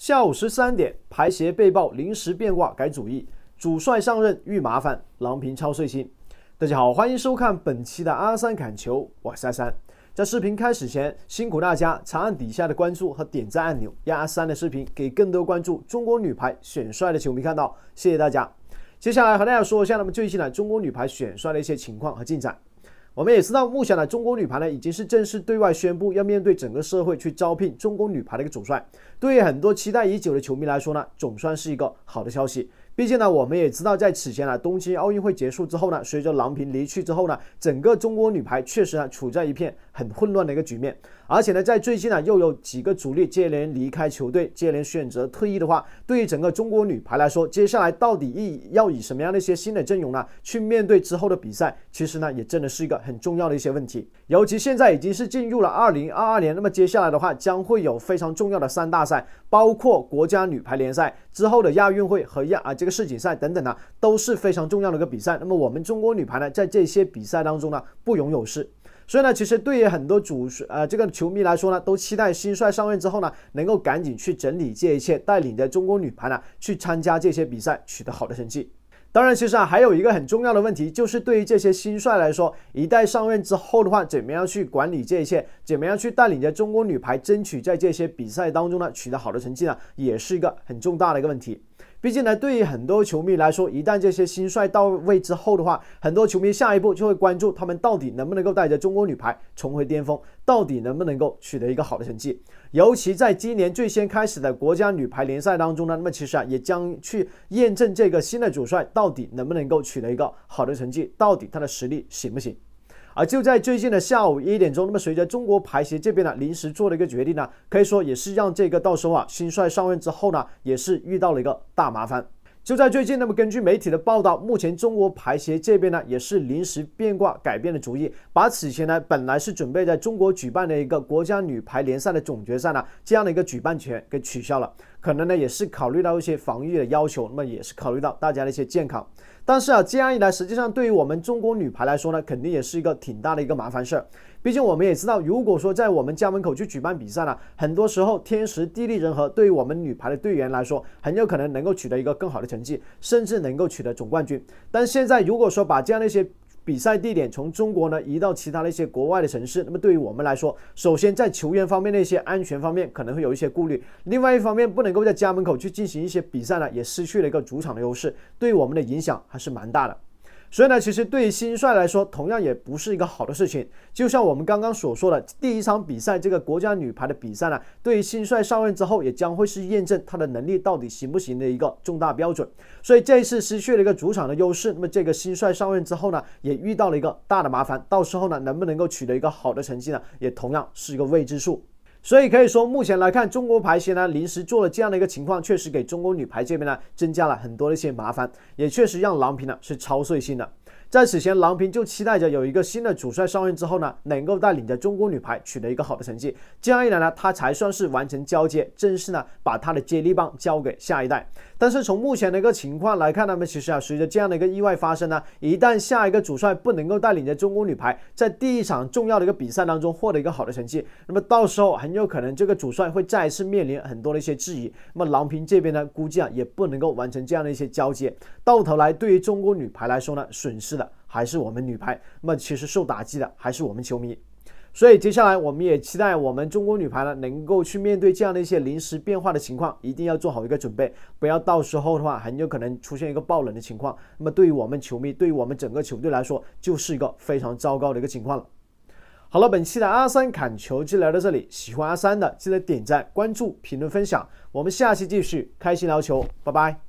下午十三点，排协被曝临时变卦改主意，主帅上任遇麻烦，郎平超碎心。大家好，欢迎收看本期的阿三砍球，我是阿三。在视频开始前，辛苦大家长按底下的关注和点赞按钮，让阿三的视频给更多关注中国女排选帅的球迷看到，谢谢大家。接下来和大家说一下那们最近呢，中国女排选帅的一些情况和进展。我们也知道，目前呢，中国女排呢已经是正式对外宣布，要面对整个社会去招聘中国女排的一个主帅。对于很多期待已久的球迷来说呢，总算是一个好的消息。毕竟呢，我们也知道，在此前呢，东京奥运会结束之后呢，随着郎平离去之后呢，整个中国女排确实啊处在一片很混乱的一个局面。而且呢，在最近呢，又有几个主力接连离开球队，接连选择退役的话，对于整个中国女排来说，接下来到底以要以什么样的一些新的阵容呢，去面对之后的比赛？其实呢，也真的是一个很重要的一些问题。尤其现在已经是进入了二零二二年，那么接下来的话，将会有非常重要的三大赛，包括国家女排联赛之后的亚运会和亚啊。这个世锦赛等等呢，都是非常重要的一个比赛。那么我们中国女排呢，在这些比赛当中呢，不容有失。所以呢，其实对于很多主呃这个球迷来说呢，都期待新帅上任之后呢，能够赶紧去整理这一切，带领着中国女排呢，去参加这些比赛，取得好的成绩。当然，其实啊，还有一个很重要的问题，就是对于这些新帅来说，一旦上任之后的话，怎么样去管理这一切，怎么样去带领着中国女排，争取在这些比赛当中呢，取得好的成绩呢，也是一个很重大的一个问题。毕竟呢，对于很多球迷来说，一旦这些新帅到位之后的话，很多球迷下一步就会关注他们到底能不能够带着中国女排重回巅峰，到底能不能够取得一个好的成绩。尤其在今年最先开始的国家女排联赛当中呢，那么其实啊，也将去验证这个新的主帅到底能不能够取得一个好的成绩，到底他的实力行不行。而就在最近的下午一点钟，那么随着中国排协这边呢临时做了一个决定呢，可以说也是让这个到时候啊新帅上任之后呢，也是遇到了一个大麻烦。就在最近，那么根据媒体的报道，目前中国排协这边呢也是临时变卦，改变了主意，把此前呢本来是准备在中国举办的一个国家女排联赛的总决赛呢这样的一个举办权给取消了。可能呢也是考虑到一些防御的要求，那么也是考虑到大家的一些健康。但是啊，这样一来，实际上对于我们中国女排来说呢，肯定也是一个挺大的一个麻烦事儿。毕竟我们也知道，如果说在我们家门口去举办比赛呢，很多时候天时地利人和，对于我们女排的队员来说，很有可能能够取得一个更好的成绩，甚至能够取得总冠军。但现在如果说把这样的一些比赛地点从中国呢移到其他的一些国外的城市，那么对于我们来说，首先在球员方面的一些安全方面可能会有一些顾虑；另外一方面，不能够在家门口去进行一些比赛呢，也失去了一个主场的优势，对我们的影响还是蛮大的。所以呢，其实对于新帅来说，同样也不是一个好的事情。就像我们刚刚所说的，第一场比赛这个国家女排的比赛呢，对于新帅上任之后也将会是验证他的能力到底行不行的一个重大标准。所以这一次失去了一个主场的优势，那么这个新帅上任之后呢，也遇到了一个大的麻烦。到时候呢，能不能够取得一个好的成绩呢，也同样是一个未知数。所以可以说，目前来看，中国排协呢临时做了这样的一个情况，确实给中国女排这边呢增加了很多的一些麻烦，也确实让郎平呢是操碎心了。在此前，郎平就期待着有一个新的主帅上任之后呢，能够带领着中国女排取得一个好的成绩。这样一来呢，她才算是完成交接，正式呢把她的接力棒交给下一代。但是从目前的一个情况来看，那么其实啊，随着这样的一个意外发生呢，一旦下一个主帅不能够带领着中国女排在第一场重要的一个比赛当中获得一个好的成绩，那么到时候很有可能这个主帅会再一次面临很多的一些质疑。那么郎平这边呢，估计啊也不能够完成这样的一些交接，到头来对于中国女排来说呢，损失。还是我们女排，那么其实受打击的还是我们球迷，所以接下来我们也期待我们中国女排呢，能够去面对这样的一些临时变化的情况，一定要做好一个准备，不要到时候的话，很有可能出现一个爆冷的情况，那么对于我们球迷，对于我们整个球队来说，就是一个非常糟糕的一个情况了。好了，本期的阿三侃球就聊到这里，喜欢阿三的记得点赞、关注、评论、分享，我们下期继续开心聊球，拜拜。